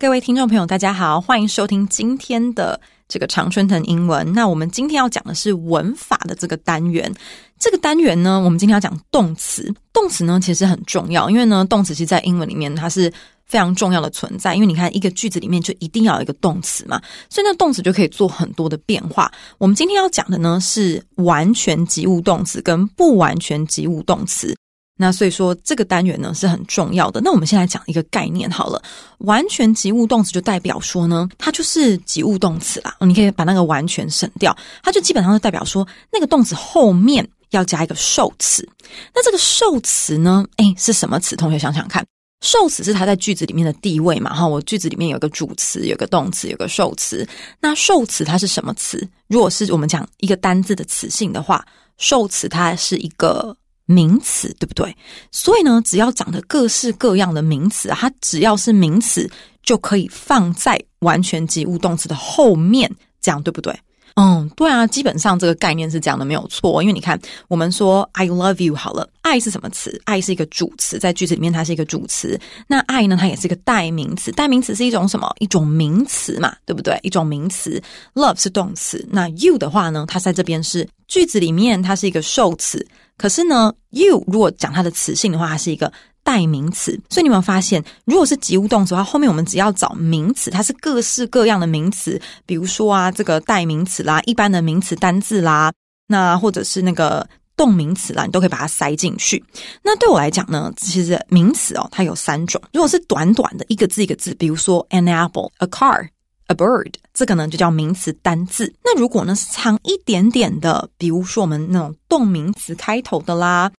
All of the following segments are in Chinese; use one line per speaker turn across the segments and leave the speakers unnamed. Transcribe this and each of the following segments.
各位听众朋友，大家好，欢迎收听今天的这个常春藤英文。那我们今天要讲的是文法的这个单元。这个单元呢，我们今天要讲动词。动词呢，其实很重要，因为呢，动词其实，在英文里面它是非常重要的存在。因为你看一个句子里面就一定要有一个动词嘛，所以那动词就可以做很多的变化。我们今天要讲的呢是完全及物动词跟不完全及物动词。那所以说这个单元呢是很重要的。那我们先来讲一个概念好了，完全及物动词就代表说呢，它就是及物动词啦。你可以把那个完全省掉，它就基本上就代表说那个动词后面要加一个受词。那这个受词呢，哎是什么词？同学想想看，受词是它在句子里面的地位嘛哈。我句子里面有个主词，有个动词，有个受词。那受词它是什么词？如果是我们讲一个单字的词性的话，受词它是一个。名词对不对？所以呢，只要讲的各式各样的名词，它只要是名词就可以放在完全及物动词的后面，这样对不对？嗯，对啊，基本上这个概念是这样的，没有错。因为你看，我们说 I love you 好了，爱是什么词？爱是一个主词，在句子里面它是一个主词。那爱呢，它也是一个代名词。代名词是一种什么？一种名词嘛，对不对？一种名词。Love 是动词。那 you 的话呢，它在这边是句子里面它是一个受词。可是呢，you 如果讲它的词性的话，它是一个。代名词，所以你有没有发现，如果是及物动词的话，后面我们只要找名词，它是各式各样的名词，比如说啊，这个代名词啦，一般的名词单字啦，那或者是那个动名词啦，你都可以把它塞进去。那对我来讲呢，其实名词哦，它有三种，如果是短短的一个字一个字，比如说 an apple，a car，a bird，这个呢就叫名词单字。那如果呢是长一点点的，比如说我们那种动名词开头的啦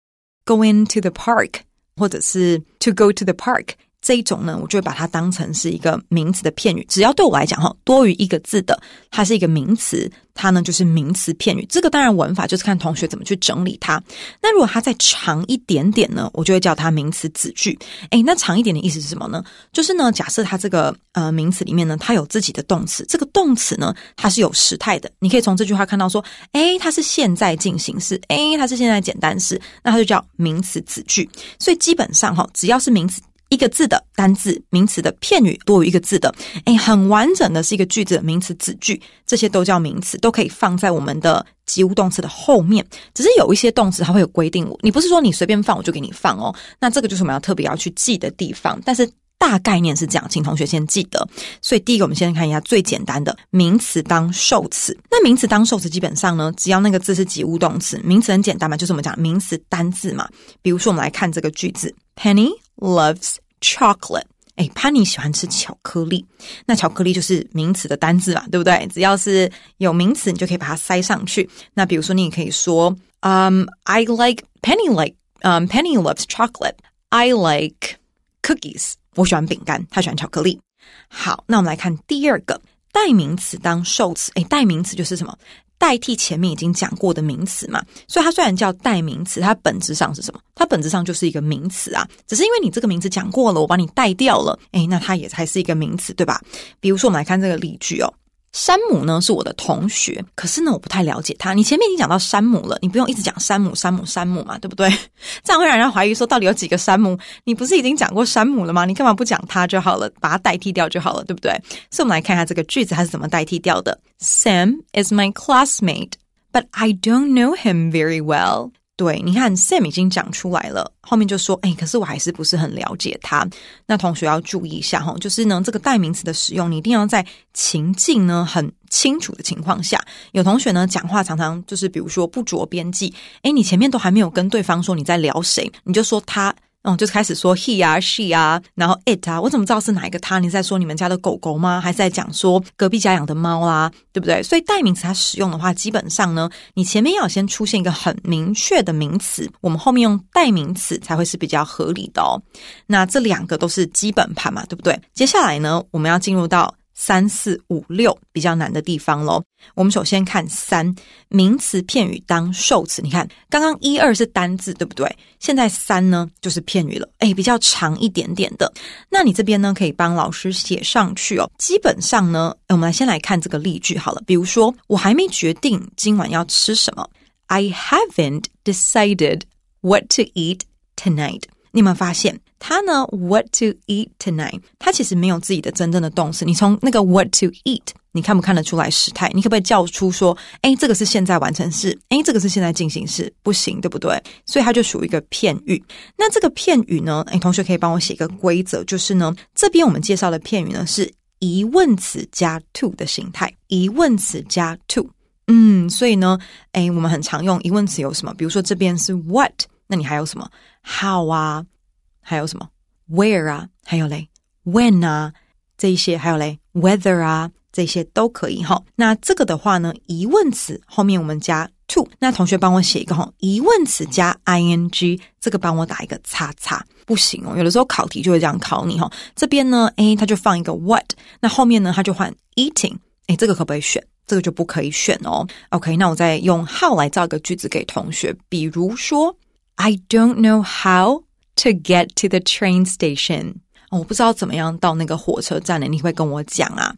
，going to the park。或者是 to go to the park 这一种呢，我就会把它当成是一个名词的片语。只要对我来讲，哈，多于一个字的，它是一个名词，它呢就是名词片语。这个当然玩法就是看同学怎么去整理它。那如果它再长一点点呢，我就会叫它名词子句。诶，那长一点的意思是什么呢？就是呢，假设它这个呃名词里面呢，它有自己的动词，这个动词呢它是有时态的。你可以从这句话看到说，诶，它是现在进行式，诶，它是现在简单时，那它就叫名词子句。所以基本上哈，只要是名词。一个字的单字名词的片语多于一个字的，哎，很完整的是一个句子名词子句，这些都叫名词，都可以放在我们的及物动词的后面。只是有一些动词它会有规定，我你不是说你随便放我就给你放哦。那这个就是我们要特别要去记的地方。但是大概念是这样，请同学先记得。所以第一个，我们先看一下最简单的名词当受词。那名词当受词，基本上呢，只要那个字是及物动词，名词很简单嘛，就是我们讲名词单字嘛。比如说，我们来看这个句子，Penny。Loves chocolate，哎，Penny 喜欢吃巧克力。那巧克力就是名词的单字嘛，对不对？只要是有名词，你就可以把它塞上去。那比如说，你也可以说，m i like Penny like，嗯，Penny loves chocolate。I like cookies，我喜欢饼干，他喜欢巧克力。好，那我们来看第二个代名词当受词。哎，代名词就是什么？代替前面已经讲过的名词嘛，所以它虽然叫代名词，它本质上是什么？它本质上就是一个名词啊，只是因为你这个名字讲过了，我把你代掉了，诶，那它也还是一个名词，对吧？比如说，我们来看这个例句哦。山姆呢是我的同学，可是呢我不太了解他。你前面已经讲到山姆了，你不用一直讲山姆、山姆、山姆嘛，对不对？这样会让人怀疑说到底有几个山姆？你不是已经讲过山姆了吗？你干嘛不讲他就好了，把它代替掉就好了，对不对？所以我们来看一下这个句子它是怎么代替掉的。Sam is my classmate, but I don't know him very well. 对，你看 Sam 已经讲出来了，后面就说，哎，可是我还是不是很了解他。那同学要注意一下哈，就是呢，这个代名词的使用，你一定要在情境呢很清楚的情况下。有同学呢讲话常常就是，比如说不着边际，哎，你前面都还没有跟对方说你在聊谁，你就说他。嗯，就开始说 he 啊 she 啊，然后 it 啊，我怎么知道是哪一个它？你在说你们家的狗狗吗？还是在讲说隔壁家养的猫啊？对不对？所以代名词它使用的话，基本上呢，你前面要先出现一个很明确的名词，我们后面用代名词才会是比较合理的哦。那这两个都是基本盘嘛，对不对？接下来呢，我们要进入到。三四五六比较难的地方喽。我们首先看三名词片语当受词，你看刚刚一二是单字，对不对？现在三呢就是片语了，哎，比较长一点点的。那你这边呢可以帮老师写上去哦。基本上呢，我们来先来看这个例句好了。比如说，我还没决定今晚要吃什么。I haven't decided what to eat tonight。你们发现？它呢？What to eat tonight？它其实没有自己的真正的动词。你从那个 what to eat，你看不看得出来时态？你可不可以叫出说：哎，这个是现在完成式；哎，这个是现在进行式？不行，对不对？所以它就属一个片语。那这个片语呢？哎，同学可以帮我写一个规则，就是呢，这边我们介绍的片语呢是疑问词加 to 的形态，疑问词加 to。嗯，所以呢，哎，我们很常用疑问词有什么？比如说这边是 what，那你还有什么？How 啊？还有什么？Where 啊？还有嘞？When 啊？这一些还有嘞？Weather 啊？这些都可以哈。那这个的话呢？疑问词后面我们加 to。那同学帮我写一个哈？疑问词加 ing，这个帮我打一个叉叉。不行哦，有的时候考题就会这样考你哈。这边呢，哎，他就放一个 what，那后面呢，他就换 eating。哎，这个可不可以选？这个就不可以选哦。OK，那我再用 how 来造个句子给同学，比如说 I don't know how。To get to the train station，我不知道怎么样到那个火车站的，你会跟我讲啊？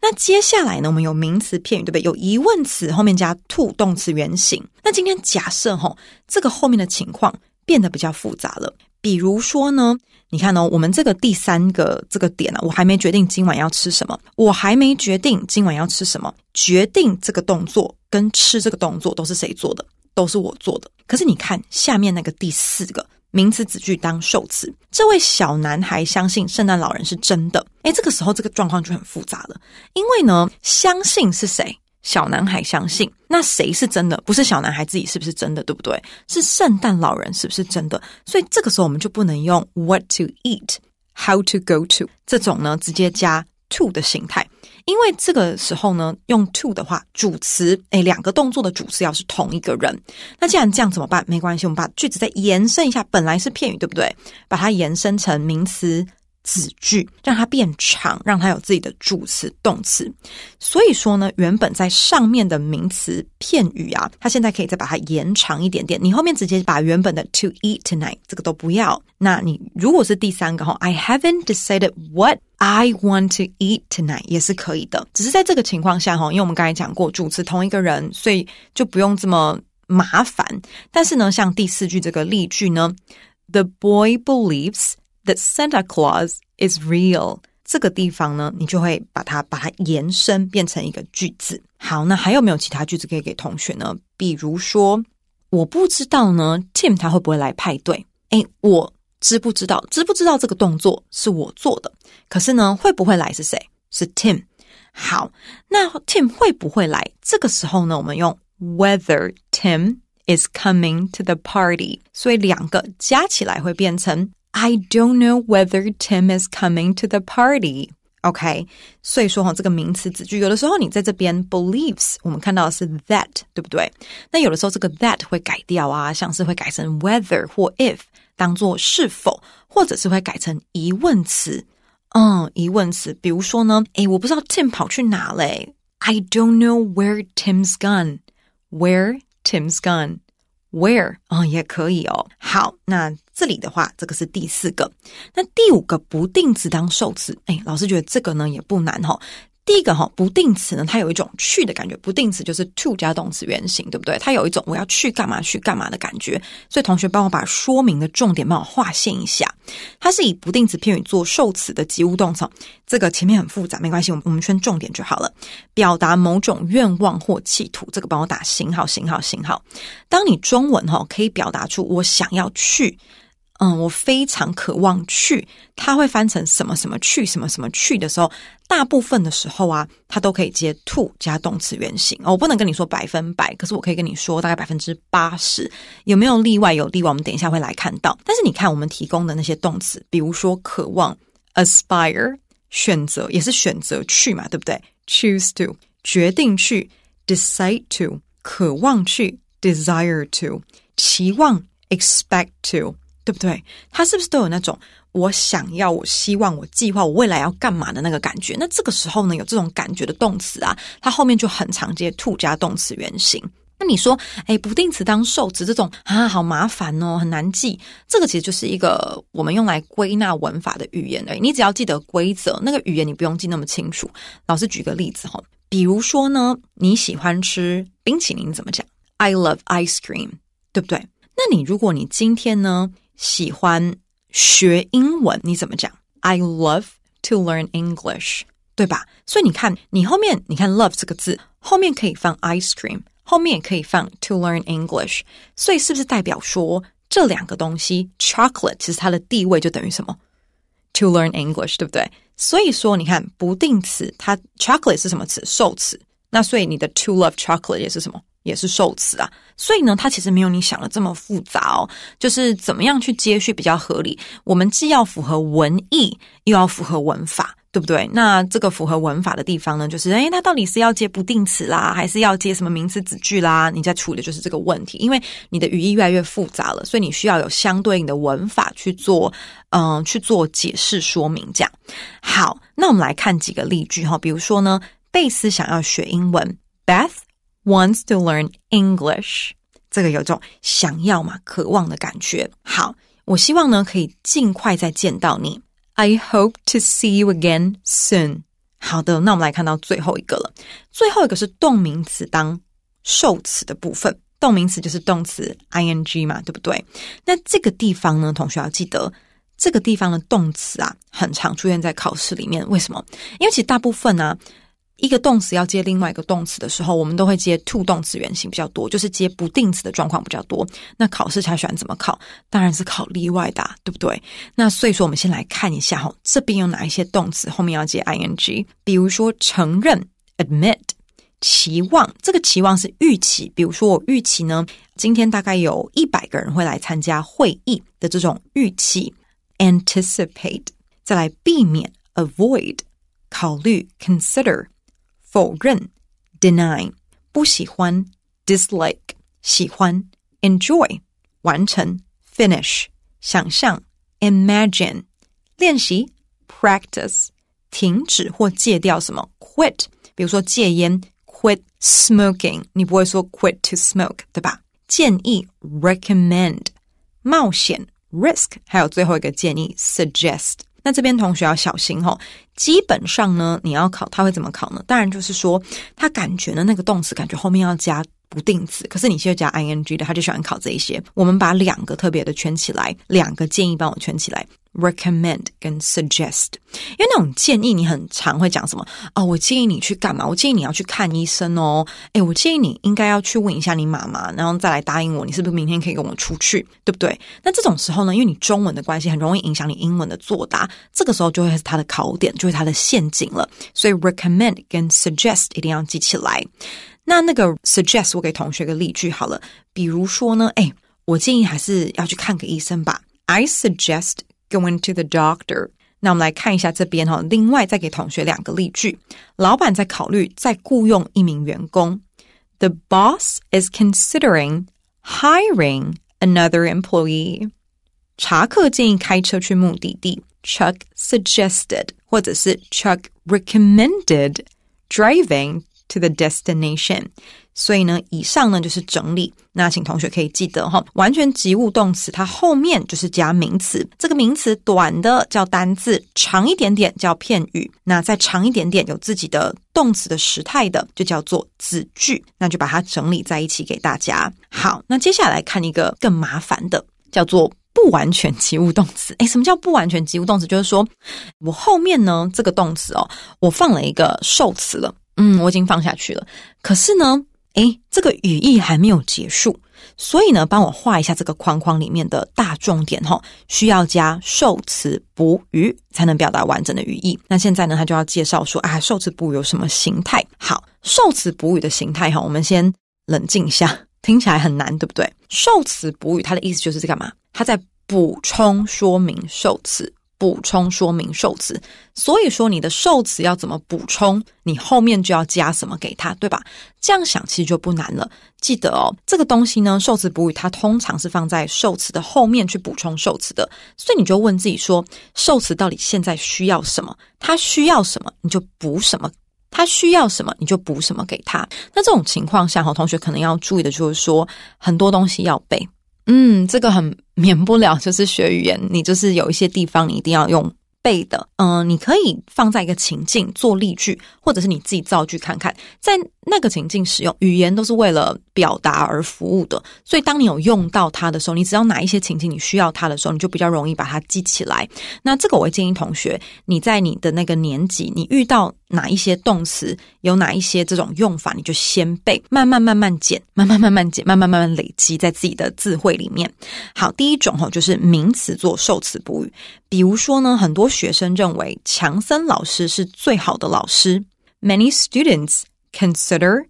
那接下来呢？我们有名词片语，对不对？有疑问词后面加 to 动词原形。那今天假设哈，这个后面的情况变得比较复杂了。比如说呢，你看哦，我们这个第三个这个点呢，我还没决定今晚要吃什么，我还没决定今晚要吃什么。决定这个动作跟吃这个动作都是谁做的？都是我做的。可是你看下面那个第四个。名词、子句当受词，这位小男孩相信圣诞老人是真的。哎，这个时候这个状况就很复杂了，因为呢，相信是谁？小男孩相信，那谁是真的？不是小男孩自己是不是真的？对不对？是圣诞老人是不是真的？所以这个时候我们就不能用 what to eat，how to go to 这种呢直接加 to 的形态。因为这个时候呢，用 to 的话，主词哎两个动作的主词要是同一个人，那既然这样怎么办？没关系，我们把句子再延伸一下，本来是片语，对不对？把它延伸成名词。子句让它变长，让它有自己的主词动词。所以说呢，原本在上面的名词片语啊，它现在可以再把它延长一点点。你后面直接把原本的 to eat tonight 这个都不要。那你如果是第三个哈，I haven't decided what I want to eat tonight 也是可以的。只是在这个情况下哈，因为我们刚才讲过主词同一个人，所以就不用这么麻烦。但是呢，像第四句这个例句呢，The boy believes。The Santa Claus is real。这个地方呢，你就会把它把它延伸变成一个句子。好，那还有没有其他句子可以给同学呢？比如说，我不知道呢，Tim 他会不会来派对？哎，我知不知道？知不知道这个动作是我做的？可是呢，会不会来是谁？是 Tim。好，那 Tim 会不会来？这个时候呢，我们用 Whether Tim is coming to the party。所以两个加起来会变成。I don't know whether Tim is coming to the party. OK，所以说哈，这个名词子句有的时候你在这边 believes，我们看到的是 that，对不对？那有的时候这个 that 会改掉啊，像是会改成 whether 或 if，当做是否，或者是会改成疑问词。嗯，疑问词，比如说呢，诶，我不知道 Tim 跑去哪嘞。I don't know where Tim's gone. Where Tim's gone. Where 啊，也可以哦。好，那这里的话，这个是第四个。那第五个不定词当受词，哎，老师觉得这个呢也不难哈。第一个哈不定词呢，它有一种去的感觉。不定词就是 to 加动词原形，对不对？它有一种我要去干嘛去干嘛的感觉。所以同学帮我把说明的重点帮我划线一下。它是以不定词片语做受词的及物动词。这个前面很复杂，没关系，我们我们圈重点就好了。表达某种愿望或企图，这个帮我打星号星号星号。当你中文哈可以表达出我想要去。嗯，我非常渴望去，它会翻成什么什么去什么什么去的时候，大部分的时候啊，它都可以接 to 加动词原形。哦，我不能跟你说百分百，可是我可以跟你说大概百分之八十，有没有例外？有例外，我们等一下会来看到。但是你看我们提供的那些动词，比如说渴望 aspire，选择也是选择去嘛，对不对？choose to 决定去 decide to 渴望去 desire to 期望 expect to。对不对？他是不是都有那种我想要、我希望、我计划、我未来要干嘛的那个感觉？那这个时候呢，有这种感觉的动词啊，它后面就很常接 to 加动词原形。那你说，哎，不定词当受词这种啊，好麻烦哦，很难记。这个其实就是一个我们用来归纳文法的语言而已。你只要记得规则，那个语言你不用记那么清楚。老师举个例子哈，比如说呢，你喜欢吃冰淇淋怎么讲？I love ice cream，对不对？那你如果你今天呢？喜欢学英文，你怎么讲？I love to learn English，对吧？所以你看，你后面你看 love 这个字后面可以放 ice cream，后面也可以放 to learn English，所以是不是代表说这两个东西 chocolate 其实它的地位就等于什么 to learn English，对不对？所以说你看不定词，它 chocolate 是什么词？受词？那所以你的 to love chocolate 也是什么？也是受词啊，所以呢，它其实没有你想的这么复杂哦。就是怎么样去接续比较合理？我们既要符合文意，又要符合文法，对不对？那这个符合文法的地方呢，就是诶，它到底是要接不定词啦，还是要接什么名词子句啦？你在处理就是这个问题，因为你的语义越来越复杂了，所以你需要有相对应的文法去做，嗯，去做解释说明这样好，那我们来看几个例句哈，比如说呢，贝斯想要学英文，Beth。Wants to learn English，这个有种想要嘛、渴望的感觉。好，我希望呢可以尽快再见到你。I hope to see you again soon。好的，那我们来看到最后一个了。最后一个是动名词当受词的部分。动名词就是动词 ing 嘛，对不对？那这个地方呢，同学要记得，这个地方的动词啊，很常出现在考试里面。为什么？因为其实大部分呢。一个动词要接另外一个动词的时候，我们都会接 to 动词原形比较多，就是接不定词的状况比较多。那考试才喜怎么考？当然是考例外的，对不对？那所以说，我们先来看一下哈，这边有哪一些动词后面要接 ing？比如说，承认 （admit）、期望（这个期望是预期），比如说我预期呢，今天大概有一百个人会来参加会议的这种预期 （anticipate）。再来，避免 （avoid）、考虑 （consider）。否认 deny，不喜欢 dislike，喜欢 enjoy，完成 finish，想象 imagine，练习 practice，停止或戒掉什么 quit，比如说戒烟 quit smoking，你不会说 quit to smoke，对吧？建议 recommend，冒险 risk，还有最后一个建议 suggest。那这边同学要小心哈，基本上呢，你要考他会怎么考呢？当然就是说，他感觉呢，那个动词感觉后面要加。不定词，可是你需要加 ing 的，他就喜欢考这一些。我们把两个特别的圈起来，两个建议帮我圈起来，recommend 跟 suggest。因为那种建议你很常会讲什么哦，我建议你去干嘛？我建议你要去看医生哦。诶，我建议你应该要去问一下你妈妈，然后再来答应我，你是不是明天可以跟我出去？对不对？那这种时候呢，因为你中文的关系，很容易影响你英文的作答。这个时候就会是它的考点，就是它的陷阱了。所以 recommend 跟 suggest 一定要记起来。那那个 suggest 我给同学个例句好了，比如说呢，哎，我建议还是要去看个医生吧。I suggest going to the doctor。那我们来看一下这边哈、哦，另外再给同学两个例句。老板在考虑再雇佣一名员工。The boss is considering hiring another employee。查克建议开车去目的地。Chuck suggested，或者是 Chuck recommended driving to the destination，所以呢，以上呢就是整理。那请同学可以记得哈，完全及物动词它后面就是加名词，这个名词短的叫单字，长一点点叫片语，那再长一点点有自己的动词的时态的，就叫做子句。那就把它整理在一起给大家。好，那接下来看一个更麻烦的，叫做不完全及物动词。哎，什么叫不完全及物动词？就是说我后面呢这个动词哦，我放了一个受词了。嗯，我已经放下去了。可是呢，哎，这个语义还没有结束，所以呢，帮我画一下这个框框里面的大重点哈，需要加受词补语才能表达完整的语义。那现在呢，他就要介绍说啊，受词补有什么形态？好，受词补语的形态哈，我们先冷静下，听起来很难，对不对？受词补语它的意思就是在干嘛？它在补充说明受词。补充说明受词，所以说你的受词要怎么补充，你后面就要加什么给它，对吧？这样想其实就不难了。记得哦，这个东西呢，受词补语它通常是放在受词的后面去补充受词的，所以你就问自己说，受词到底现在需要什么？它需要什么你就补什么，它需要什么你就补什么给它。那这种情况下，哈，同学可能要注意的就是说，很多东西要背。嗯，这个很免不了，就是学语言，你就是有一些地方你一定要用。背的，嗯，你可以放在一个情境做例句，或者是你自己造句看看，在那个情境使用。语言都是为了表达而服务的，所以当你有用到它的时候，你只要哪一些情境你需要它的时候，你就比较容易把它记起来。那这个，我会建议同学你在你的那个年级，你遇到哪一些动词，有哪一些这种用法，你就先背，慢慢慢慢减，慢慢慢慢减，慢慢慢慢累积在自己的智慧里面。好，第一种哈，就是名词做受词补语，比如说呢，很多。学生认为强森老师是最好的老师。Many students consider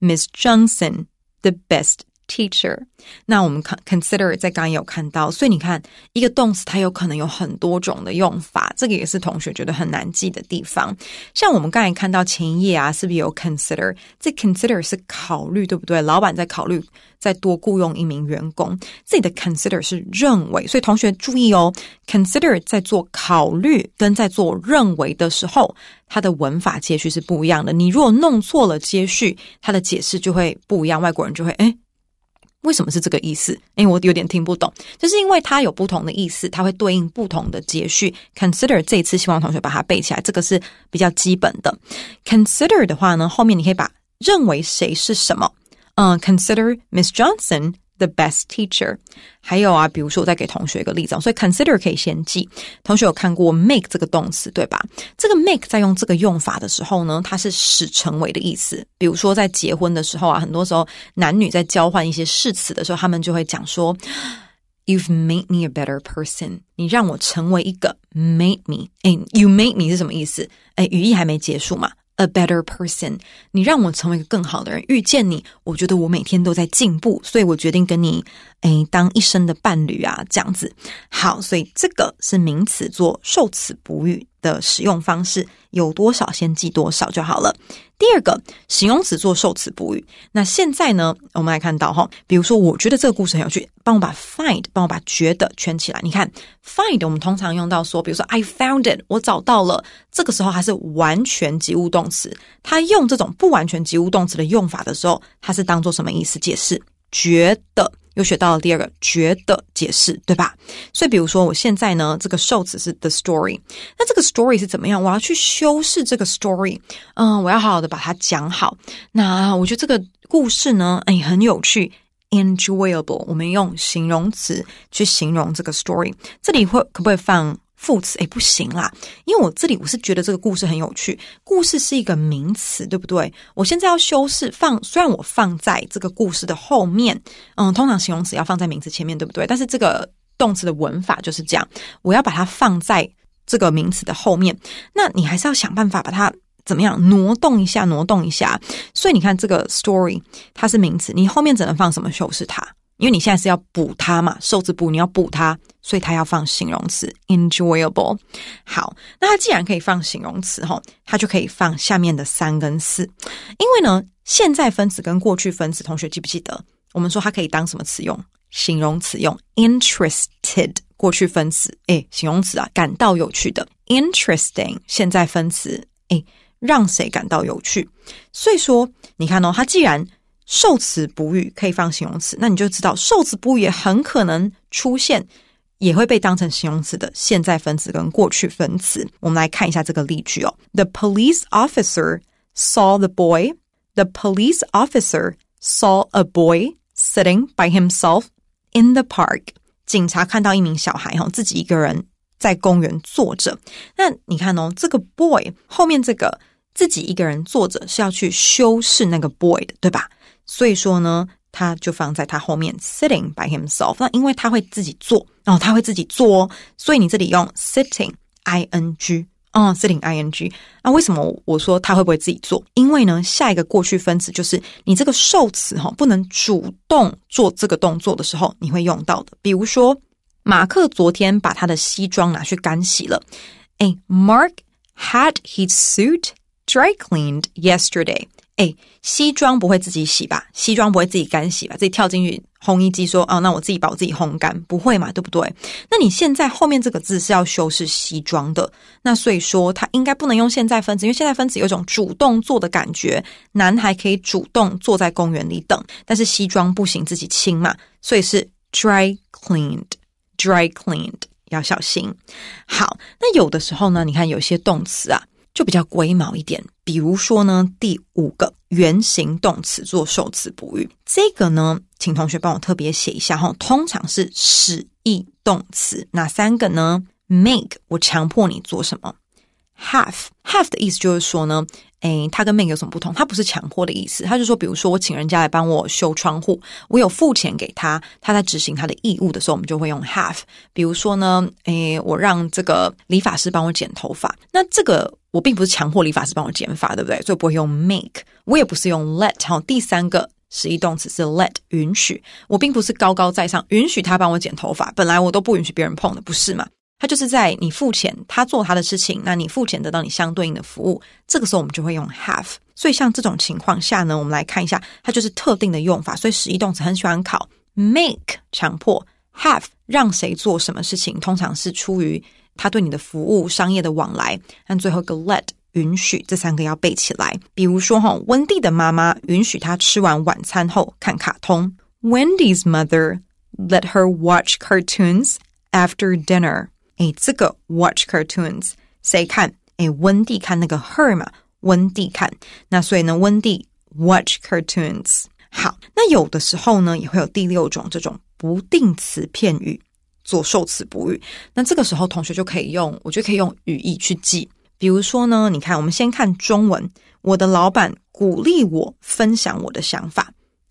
Miss Johnson the best Teacher，那我们看 consider 在刚有看到，所以你看一个动词它有可能有很多种的用法，这个也是同学觉得很难记的地方。像我们刚才看到前一页啊，是不是有 consider？这 consider 是考虑，对不对？老板在考虑再多雇佣一名员工，自己的 consider 是认为，所以同学注意哦，consider 在做考虑跟在做认为的时候，它的文法接续是不一样的。你如果弄错了接续，它的解释就会不一样，外国人就会哎。为什么是这个意思？因为我有点听不懂，就是因为它有不同的意思，它会对应不同的节序。Consider 这次希望同学把它背起来，这个是比较基本的。Consider 的话呢，后面你可以把认为谁是什么，嗯，Consider Miss Johnson。The best teacher。还有啊，比如说，我再给同学一个例子，所以 consider 可以先记。同学有看过 make 这个动词对吧？这个 make 在用这个用法的时候呢，它是使成为的意思。比如说在结婚的时候啊，很多时候男女在交换一些誓词的时候，他们就会讲说，You've made me a better person。你让我成为一个 make me。哎，You make me 是什么意思？哎，语义还没结束嘛。A better person，你让我成为一个更好的人。遇见你，我觉得我每天都在进步，所以我决定跟你，哎，当一生的伴侣啊，这样子。好，所以这个是名词作受词补语的使用方式。有多少先记多少就好了。第二个形容词做受词补语。那现在呢，我们来看到哈，比如说我觉得这个故事很有趣，帮我把 find 帮我把觉得圈起来。你看 find 我们通常用到说，比如说 I found it，我找到了。这个时候还是完全及物动词。它用这种不完全及物动词的用法的时候，它是当做什么意思？解释觉得。又学到了第二个觉得解释，对吧？所以比如说，我现在呢，这个受词是 the story，那这个 story 是怎么样？我要去修饰这个 story，嗯，我要好好的把它讲好。那我觉得这个故事呢，哎，很有趣，enjoyable。我们用形容词去形容这个 story，这里会可不可以放？副词哎不行啦，因为我这里我是觉得这个故事很有趣，故事是一个名词，对不对？我现在要修饰放，虽然我放在这个故事的后面，嗯，通常形容词要放在名词前面，对不对？但是这个动词的文法就是这样，我要把它放在这个名词的后面，那你还是要想办法把它怎么样挪动一下，挪动一下。所以你看，这个 story 它是名词，你后面只能放什么修饰它？因为你现在是要补它嘛，瘦字补，你要补它，所以它要放形容词 enjoyable。好，那它既然可以放形容词，哈，它就可以放下面的三跟四。因为呢，现在分词跟过去分词，同学记不记得？我们说它可以当什么词用？形容词用 interested，过去分词，哎，形容词啊，感到有趣的 interesting，现在分词，哎，让谁感到有趣？所以说，你看哦，它既然受词补语可以放形容词，那你就知道受词补语也很可能出现，也会被当成形容词的现在分词跟过去分词。我们来看一下这个例句哦：The police officer saw the boy. The police officer saw a boy sitting by himself in the park. 警察看到一名小孩，哈，自己一个人在公园坐着。那你看哦，这个 boy 后面这个自己一个人坐着是要去修饰那个 boy 的，对吧？所以说呢，他就放在他后面，sitting by himself。那因为他会自己做，然他会自己做，所以你这里用 sitting ing 啊，sitting ing。那为什么我说他会不会自己做？因为呢，下一个过去分词就是你这个受词哈，不能主动做这个动作的时候，你会用到的。比如说，马克昨天把他的西装拿去干洗了。哎，Mark had his suit dry cleaned yesterday。哎，西装不会自己洗吧？西装不会自己干洗吧？自己跳进去烘衣机说：“哦，那我自己把我自己烘干，不会嘛，对不对？”那你现在后面这个字是要修饰西装的，那所以说它应该不能用现在分词，因为现在分词有一种主动做的感觉。男孩可以主动坐在公园里等，但是西装不行，自己清嘛，所以是 dry cleaned，dry cleaned 要小心。好，那有的时候呢，你看有些动词啊。就比较龟毛一点，比如说呢，第五个原形动词做受词补语，这个呢，请同学帮我特别写一下哈。通常是使役动词，哪三个呢？Make，我强迫你做什么？Have，Have 的意思就是说呢，诶，它跟 Make 有什么不同？它不是强迫的意思，它是说，比如说我请人家来帮我修窗户，我有付钱给他，他在执行他的义务的时候，我们就会用 Have。比如说呢，诶，我让这个理发师帮我剪头发，那这个。我并不是强迫理发师帮我剪发，对不对？所以不会用 make，我也不是用 let。好，第三个实义动词是 let，允许。我并不是高高在上，允许他帮我剪头发。本来我都不允许别人碰的，不是吗？他就是在你付钱，他做他的事情，那你付钱得到你相对应的服务。这个时候我们就会用 have。所以像这种情况下呢，我们来看一下，它就是特定的用法。所以实义动词很喜欢考 make 强迫，have 让谁做什么事情，通常是出于。他对你的服务、商业的往来，那最后个 let 允许这三个要背起来。比如说哈，温蒂的妈妈允许他吃完晚餐后看卡通。Wendy's mother let her watch cartoons after dinner。哎，这个 watch cartoons 谁看？哎，温蒂看那个 her 嘛，温蒂看。那所以呢，温蒂 watch cartoons。好，那有的时候呢，也会有第六种这种不定词片语。做受词补语，那这个时候同学就可以用，我觉得可以用语义去记。比如说呢，你看，我们先看中文，我的老板鼓励我分享我的想法。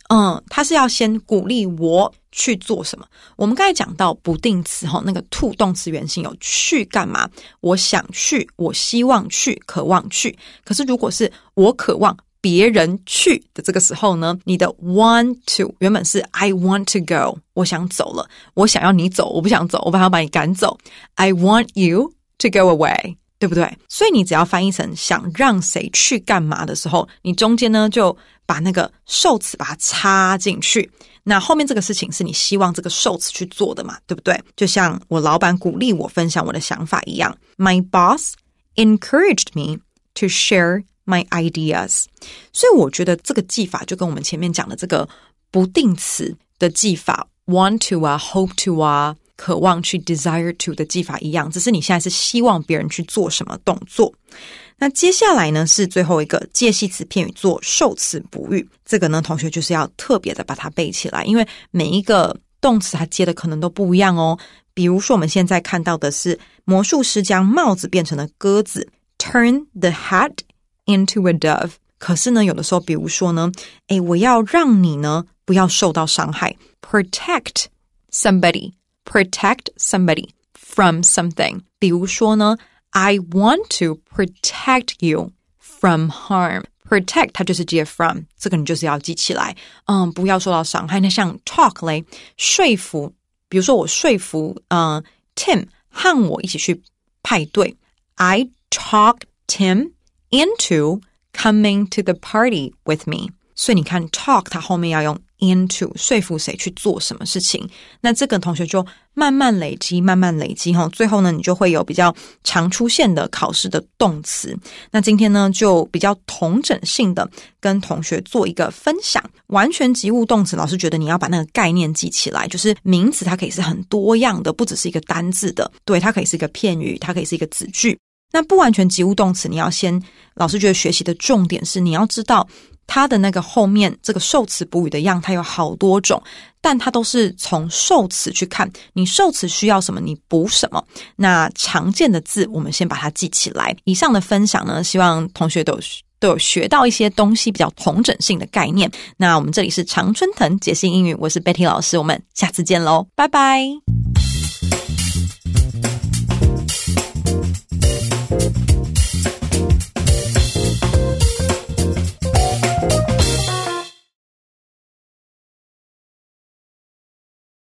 嗯，他是要先鼓励我去做什么？我们刚才讲到不定词哈，那个 to 动词原形有去干嘛？我想去，我希望去，渴望去。可是如果是我渴望。别人去的这个时候呢，你的 want to 原本是 I want to go，我想走了，我想要你走，我不想走，我想要把你赶走。I want you to go away，对不对？所以你只要翻译成想让谁去干嘛的时候，你中间呢就把那个受词把它插进去。那后面这个事情是你希望这个受词去做的嘛，对不对？就像我老板鼓励我分享我的想法一样，My boss encouraged me to share My ideas，所以我觉得这个技法就跟我们前面讲的这个不定词的技法，want to 啊，hope to 啊，渴望去，desire to 的技法一样，只是你现在是希望别人去做什么动作。那接下来呢是最后一个介系词片语做受词补语，这个呢同学就是要特别的把它背起来，因为每一个动词它接的可能都不一样哦。比如说我们现在看到的是魔术师将帽子变成了鸽子，turn the hat。into a dove。可是呢，有的时候，比如说呢，诶，我要让你呢不要受到伤害，protect somebody, protect somebody from something。比如说呢，I want to protect you from harm。protect 它就是接 from，这个你就是要记起来，嗯，不要受到伤害。那像 talk 嘞，说服，比如说我说服，嗯、呃、，Tim 和我一起去派对，I talk Tim Into coming to the party with me，所以你看 talk，它后面要用 into 说服谁去做什么事情。那这个同学就慢慢累积，慢慢累积哈，最后呢，你就会有比较常出现的考试的动词。那今天呢，就比较同整性的跟同学做一个分享。完全及物动词，老师觉得你要把那个概念记起来，就是名词它可以是很多样的，不只是一个单字的，对，它可以是一个片语，它可以是一个子句。那不完全及物动词，你要先老师觉得学习的重点是你要知道它的那个后面这个受词补语的样，它有好多种，但它都是从受词去看，你受词需要什么，你补什么。那常见的字，我们先把它记起来。以上的分享呢，希望同学都有都有学到一些东西，比较同整性的概念。那我们这里是常春藤解析英语，我是 Betty 老师，我们下次见喽，拜拜。